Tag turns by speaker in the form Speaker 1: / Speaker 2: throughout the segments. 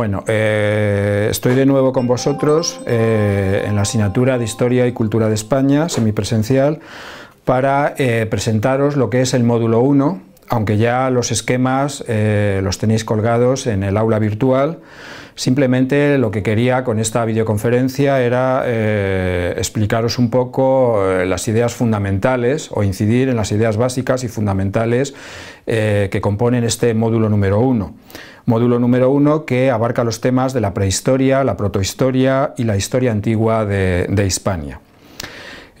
Speaker 1: Bueno, eh, estoy de nuevo con vosotros eh, en la asignatura de Historia y Cultura de España, semipresencial, para eh, presentaros lo que es el módulo 1 aunque ya los esquemas eh, los tenéis colgados en el aula virtual, simplemente lo que quería con esta videoconferencia era eh, explicaros un poco eh, las ideas fundamentales o incidir en las ideas básicas y fundamentales que componen este módulo número uno. Módulo número uno que abarca los temas de la prehistoria, la protohistoria y la historia antigua de, de Hispania.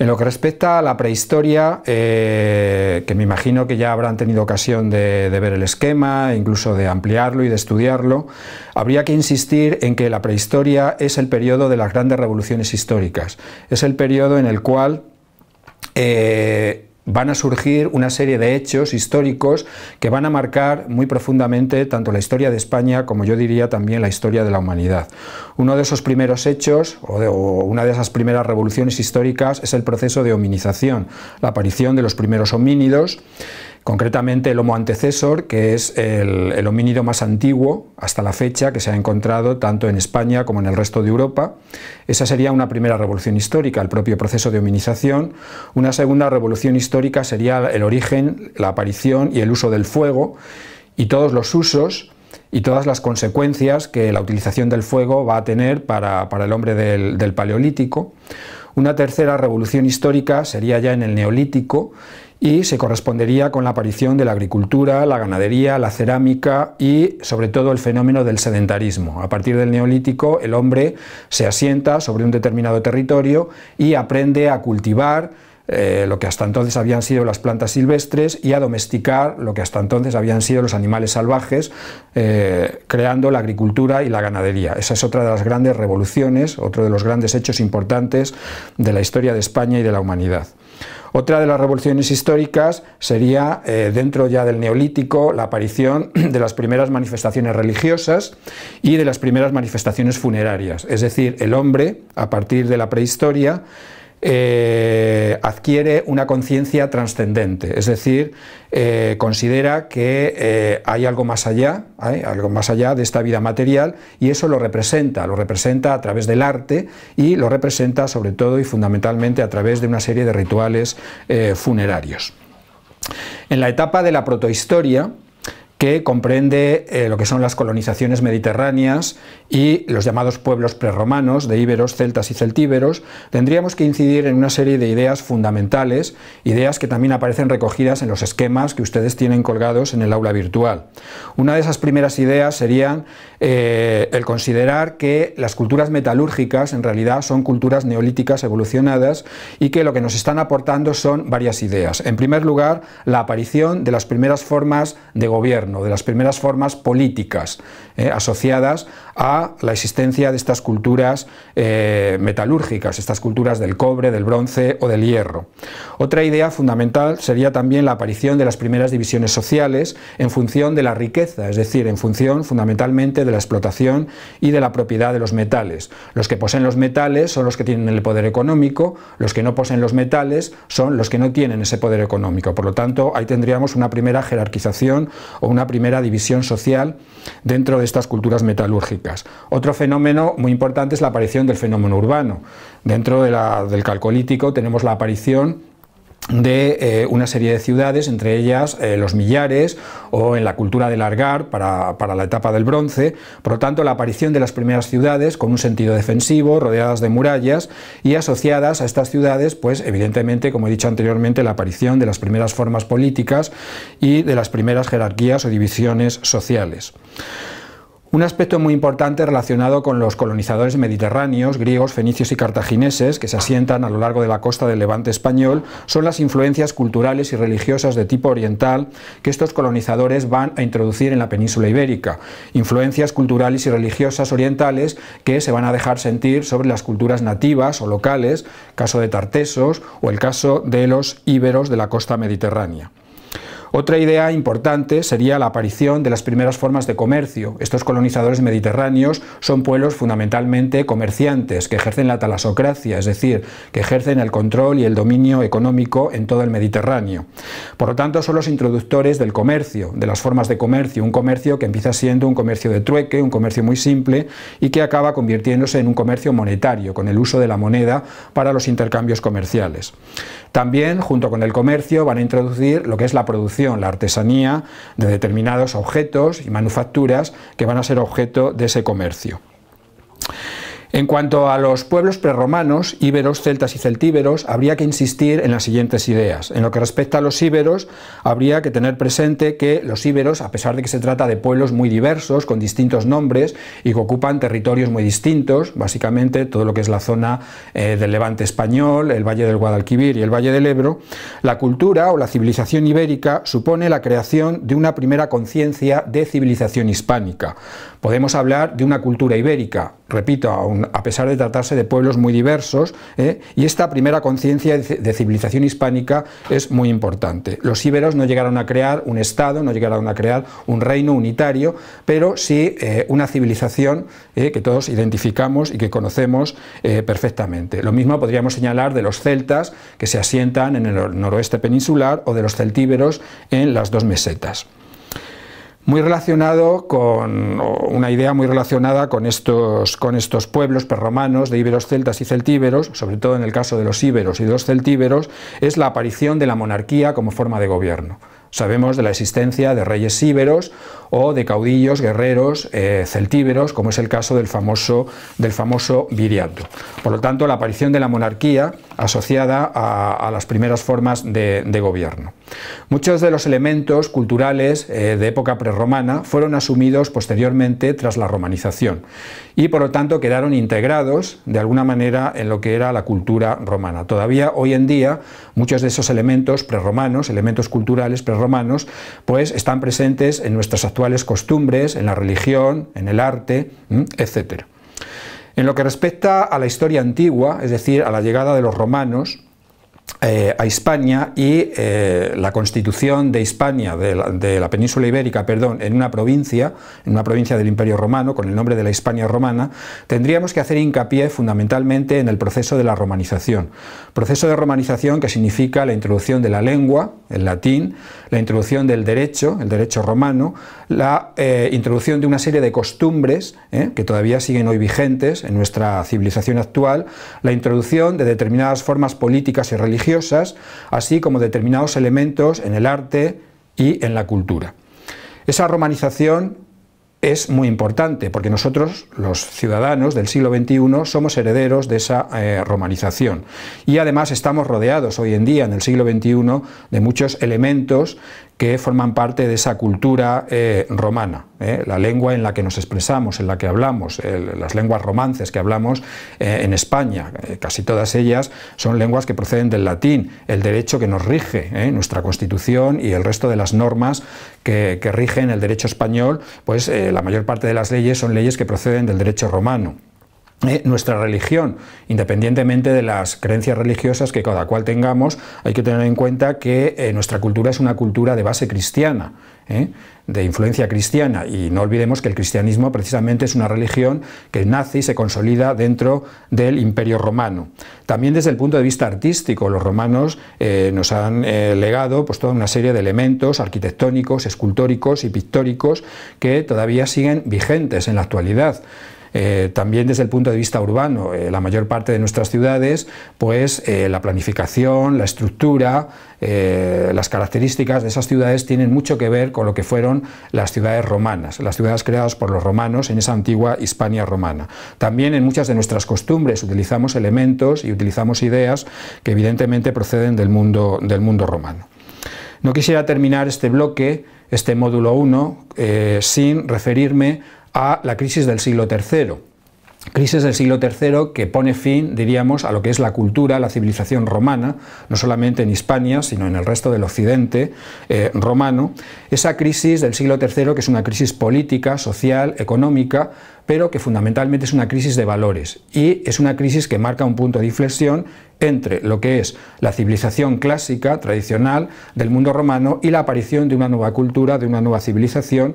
Speaker 1: En lo que respecta a la prehistoria, eh, que me imagino que ya habrán tenido ocasión de, ver el esquema, incluso de ampliarlo y de estudiarlo, habría que insistir en que la prehistoria es el periodo de las grandes revoluciones históricas, es el periodo en el cual eh, van a surgir una serie de hechos históricos que van a marcar muy profundamente tanto la historia de España como yo diría también la historia de la humanidad. Uno de esos primeros hechos o, una de esas primeras revoluciones históricas es el proceso de hominización, la aparición de los primeros homínidos concretamente el Homo antecesor, que es el, homínido más antiguo hasta la fecha que se ha encontrado tanto en España como en el resto de Europa. Esa sería una primera revolución histórica, el propio proceso de hominización. Una segunda revolución histórica sería el origen, la aparición y el uso del fuego y todos los usos y todas las consecuencias que la utilización del fuego va a tener para, el hombre del, del Paleolítico. Una tercera revolución histórica sería ya en el Neolítico y se correspondería con la aparición de la agricultura, la ganadería, la cerámica y sobre todo el fenómeno del sedentarismo. A partir del neolítico el hombre se asienta sobre un determinado territorio y aprende a cultivar eh, lo que hasta entonces habían sido las plantas silvestres y a domesticar lo que hasta entonces habían sido los animales salvajes, eh, creando la agricultura y la ganadería. Esa es otra de las grandes revoluciones, otro de los grandes hechos importantes de la historia de España y de la humanidad. Otra de las revoluciones históricas sería, eh, dentro ya del neolítico, la aparición de las primeras manifestaciones religiosas y de las primeras manifestaciones funerarias. Es decir, el hombre, a partir de la prehistoria, eh, adquiere una conciencia trascendente, es decir, eh, considera que eh, hay algo más allá, hay algo más allá de esta vida material y eso lo representa, lo representa a través del arte y lo representa sobre todo y fundamentalmente a través de una serie de rituales funerarios. En la etapa de la protohistoria, que comprende eh, lo que son las colonizaciones mediterráneas y los llamados pueblos prerromanos de íberos, celtas y celtíberos, tendríamos que incidir en una serie de ideas fundamentales, ideas que también aparecen recogidas en los esquemas que ustedes tienen colgados en el aula virtual. Una de esas primeras ideas sería eh, el considerar que las culturas metalúrgicas en realidad son culturas neolíticas evolucionadas y que lo que nos están aportando son varias ideas. En primer lugar, la aparición de las primeras formas de gobierno o de las primeras formas políticas eh, asociadas a la existencia de estas culturas eh, metalúrgicas, estas culturas del cobre, del bronce o del hierro. Otra idea fundamental sería también la aparición de las primeras divisiones sociales en función de la riqueza, es decir, en función fundamentalmente de la explotación y de la propiedad de los metales. Los que poseen los metales son los que tienen el poder económico, los que no poseen los metales son los que no tienen ese poder económico. Por lo tanto, ahí tendríamos una primera jerarquización o una primera división social dentro de estas culturas metalúrgicas. Otro fenómeno muy importante es la aparición del fenómeno urbano. Dentro del calcolítico tenemos la aparición de eh, una serie de ciudades, entre ellas eh, los millares o en la cultura de largar para, para, la etapa del bronce. Por lo tanto, la aparición de las primeras ciudades con un sentido defensivo, rodeadas de murallas y asociadas a estas ciudades, pues evidentemente, como he dicho anteriormente, la aparición de las primeras formas políticas y de las primeras jerarquías o divisiones sociales. Un aspecto muy importante relacionado con los colonizadores mediterráneos, griegos, fenicios y cartagineses, que se asientan a lo largo de la costa del levante español, son las influencias culturales y religiosas de tipo oriental que estos colonizadores van a introducir en la península ibérica. Influencias culturales y religiosas orientales que se van a dejar sentir sobre las culturas nativas o locales, caso de Tartesos o el caso de los íberos de la costa mediterránea. Otra idea importante sería la aparición de las primeras formas de comercio. Estos colonizadores mediterráneos son pueblos fundamentalmente comerciantes que ejercen la talasocracia, es decir, que ejercen el control y el dominio económico en todo el Mediterráneo. Por lo tanto, son los introductores del comercio, de las formas de comercio, un comercio que empieza siendo un comercio de trueque, un comercio muy simple y que acaba convirtiéndose en un comercio monetario, con el uso de la moneda para los intercambios comerciales. También, junto con el comercio, van a introducir lo que es la producción la artesanía de determinados objetos y manufacturas que van a ser objeto de ese comercio. En cuanto a los pueblos prerromanos, íberos, celtas y celtíberos, habría que insistir en las siguientes ideas. En lo que respecta a los íberos, habría que tener presente que los íberos, a pesar de que se trata de pueblos muy diversos, con distintos nombres y que ocupan territorios muy distintos, básicamente todo lo que es la zona eh, del levante español, el valle del Guadalquivir y el valle del Ebro, la cultura o la civilización ibérica supone la creación de una primera conciencia de civilización hispánica. Podemos hablar de una cultura ibérica, repito, a pesar de tratarse de pueblos muy diversos, ¿eh? y esta primera conciencia de civilización hispánica es muy importante. Los íberos no llegaron a crear un Estado, no llegaron a crear un reino unitario, pero sí eh, una civilización ¿eh? que todos identificamos y que conocemos perfectamente. Lo mismo podríamos señalar de los celtas que se asientan en el noroeste peninsular o de los celtíberos en las dos mesetas muy relacionado con una idea muy relacionada con estos, con estos pueblos perromanos de íberos celtas y celtíberos, sobre todo en el caso de los íberos y los celtíberos, es la aparición de la monarquía como forma de gobierno. Sabemos de la existencia de reyes íberos o de caudillos, guerreros, eh, celtíberos, como es el caso del famoso, del famoso Viriato. Por lo tanto, la aparición de la monarquía asociada a, las primeras formas de, gobierno. Muchos de los elementos culturales eh, de época prerromana fueron asumidos posteriormente tras la romanización y, por lo tanto, quedaron integrados de alguna manera en lo que era la cultura romana. Todavía hoy en día, muchos de esos elementos prerromanos, elementos culturales prerromanos, pues están presentes en nuestras costumbres, en la religión, en el arte, etc. En lo que respecta a la historia antigua, es decir, a la llegada de los romanos, eh, a España y eh, la constitución de Hispania, la, de la, península ibérica, perdón, en una provincia, en una provincia del Imperio Romano, con el nombre de la Hispania romana, tendríamos que hacer hincapié fundamentalmente en el proceso de la romanización. Proceso de romanización que significa la introducción de la lengua, el latín, la introducción del derecho, el derecho romano, la eh, introducción de una serie de costumbres eh, que todavía siguen hoy vigentes en nuestra civilización actual, la introducción de determinadas formas políticas y religiosas, así como determinados elementos en el arte y en la cultura. Esa romanización es muy importante, porque nosotros, los ciudadanos del siglo XXI, somos herederos de esa eh, romanización. Y además estamos rodeados hoy en día, en el siglo XXI, de muchos elementos que forman parte de esa cultura eh, romana. Eh. La lengua en la que nos expresamos, en la que hablamos, las lenguas romances que hablamos eh, en España, casi todas ellas son lenguas que proceden del latín, el derecho que nos rige, nuestra constitución y el resto de las normas que rigen el derecho español, pues la mayor parte de las leyes son leyes que proceden del derecho romano. Eh, nuestra religión, independientemente de las creencias religiosas que cada cual tengamos, hay que tener en cuenta que eh, nuestra cultura es una cultura de base cristiana, eh, de influencia cristiana, y no olvidemos que el cristianismo precisamente es una religión que nace y se consolida dentro del imperio romano. También desde el punto de vista artístico, los romanos nos han legado pues, toda una serie de elementos arquitectónicos, escultóricos y pictóricos que todavía siguen vigentes en la actualidad. Eh, también desde el punto de vista urbano, eh, la mayor parte de nuestras ciudades, pues eh, la planificación, la estructura, las características de esas ciudades tienen mucho que ver con lo que fueron las ciudades romanas, las ciudades creadas por los romanos en esa antigua Hispania romana. También en muchas de nuestras costumbres utilizamos elementos y utilizamos ideas que evidentemente proceden del mundo, del mundo romano. No quisiera terminar este bloque, este módulo 1, sin referirme a la crisis del siglo III. Crisis del siglo III que pone fin, diríamos, a lo que es la cultura, la civilización romana, no solamente en Hispania, sino en el resto del occidente eh, romano. Esa crisis del siglo III, que es una crisis política, social, económica, pero que fundamentalmente es una crisis de valores y es una crisis que marca un punto de inflexión entre lo que es la civilización clásica, tradicional del mundo romano y la aparición de una nueva cultura, de una nueva civilización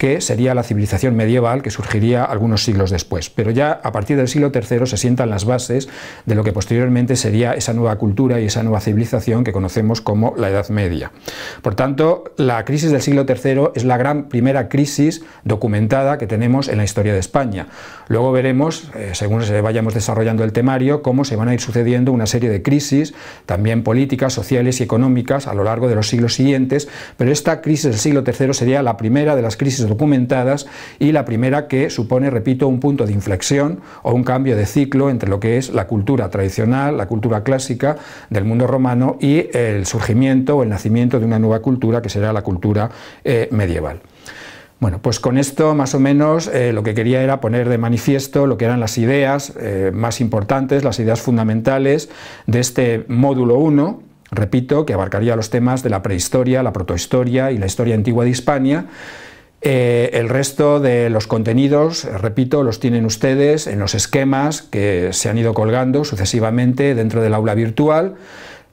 Speaker 1: que sería la civilización medieval que surgiría algunos siglos después. Pero ya a partir del siglo III se sientan las bases de lo que posteriormente sería esa nueva cultura y esa nueva civilización que conocemos como la Edad Media. Por tanto, la crisis del siglo III es la gran primera crisis documentada que tenemos en la historia de España. Luego veremos, eh, según vayamos desarrollando el temario, cómo se van a ir sucediendo una serie de crisis, también políticas, sociales y económicas, a lo largo de los siglos siguientes, pero esta crisis del siglo III sería la primera de las crisis documentadas y la primera que supone, repito, un punto de inflexión o un cambio de ciclo entre lo que es la cultura tradicional, la cultura clásica del mundo romano y el surgimiento o el nacimiento de una nueva cultura que será la cultura eh, medieval. Bueno, pues con esto más o menos eh, lo que quería era poner de manifiesto lo que eran las ideas eh, más importantes, las ideas fundamentales de este módulo 1, repito, que abarcaría los temas de la prehistoria, la protohistoria y la historia antigua de Hispania eh, el resto de los contenidos, repito, los tienen ustedes en los esquemas que se han ido colgando sucesivamente dentro del aula virtual.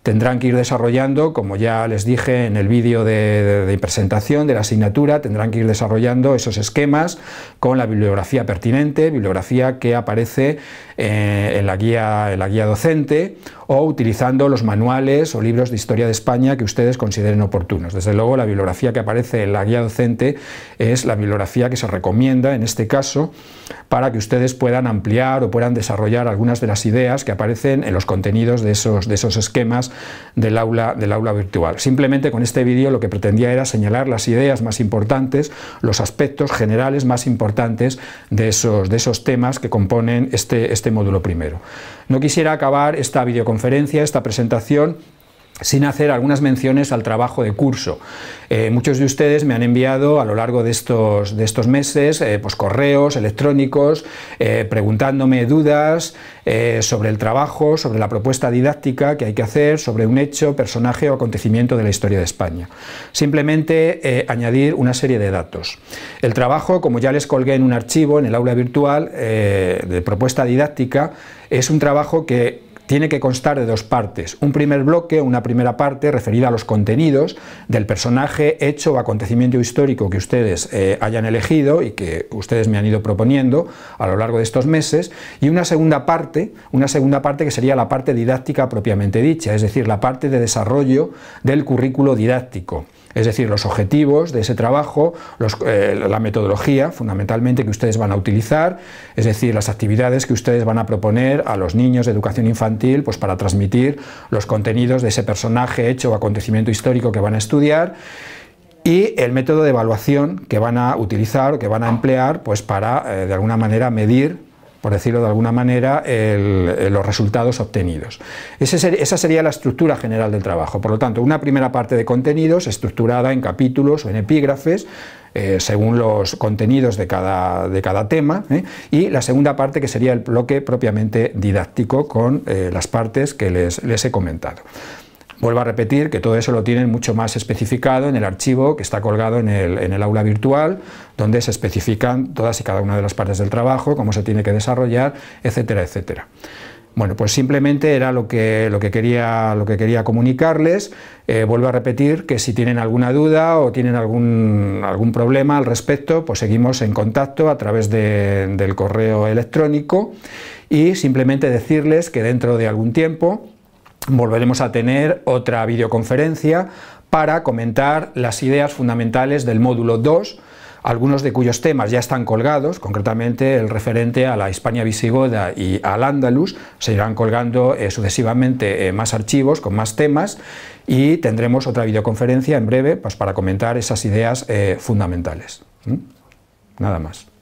Speaker 1: Tendrán que ir desarrollando, como ya les dije en el vídeo de, presentación de la asignatura, tendrán que ir desarrollando esos esquemas con la bibliografía pertinente, bibliografía que aparece eh, en, la guía, en la guía docente o utilizando los manuales o libros de historia de España que ustedes consideren oportunos. Desde luego, la bibliografía que aparece en la guía docente es la bibliografía que se recomienda en este caso para que ustedes puedan ampliar o puedan desarrollar algunas de las ideas que aparecen en los contenidos de esos, de esos esquemas del aula, del aula virtual. Simplemente con este vídeo lo que pretendía era señalar las ideas más importantes, los aspectos generales más importantes de esos, de esos temas que componen este, este módulo primero. No quisiera acabar esta videoconferencia, esta presentación, sin hacer algunas menciones al trabajo de curso. Eh, muchos de ustedes me han enviado a lo largo de estos, de estos meses eh, pues, correos electrónicos eh, preguntándome dudas sobre el trabajo, sobre la propuesta didáctica que hay que hacer, sobre un hecho, personaje o acontecimiento de la historia de España. Simplemente añadir una serie de datos. El trabajo, como ya les colgué en un archivo en el aula virtual de propuesta didáctica, es un trabajo que tiene que constar de dos partes. Un primer bloque, una primera parte referida a los contenidos del personaje, hecho o acontecimiento histórico que ustedes eh, hayan elegido y que ustedes me han ido proponiendo a lo largo de estos meses. Y una segunda parte, una segunda parte que sería la parte didáctica propiamente dicha, es decir, la parte de desarrollo del currículo didáctico es decir, los objetivos de ese trabajo, eh, la metodología fundamentalmente que ustedes van a utilizar, es decir, las actividades que ustedes van a proponer a los niños de educación infantil pues, para transmitir los contenidos de ese personaje, hecho o acontecimiento histórico que van a estudiar y el método de evaluación que van a utilizar o que van a emplear pues para eh, de alguna manera medir por decirlo de alguna manera, eh, los resultados obtenidos. esa sería la estructura general del trabajo. Por lo tanto, una primera parte de contenidos estructurada en capítulos o en epígrafes, eh, según los contenidos de cada, de cada tema, ¿eh? y la segunda parte que sería el bloque propiamente didáctico con las partes que les, les he comentado. Vuelvo a repetir que todo eso lo tienen mucho más especificado en el archivo que está colgado en el, aula virtual, donde se especifican todas y cada una de las partes del trabajo, cómo se tiene que desarrollar, etcétera, etcétera. Bueno, pues simplemente era lo que, lo que, quería, lo que quería comunicarles. Eh, vuelvo a repetir que si tienen alguna duda o tienen algún, algún problema al respecto, pues seguimos en contacto a través del correo electrónico y simplemente decirles que dentro de algún tiempo volveremos a tener otra videoconferencia para comentar las ideas fundamentales del módulo 2, algunos de cuyos temas ya están colgados, concretamente el referente a la Hispania visigoda y al Andalus, se irán colgando eh, sucesivamente eh, más archivos con más temas y tendremos otra videoconferencia en breve pues, para comentar esas ideas eh, fundamentales. ¿Mm? Nada más.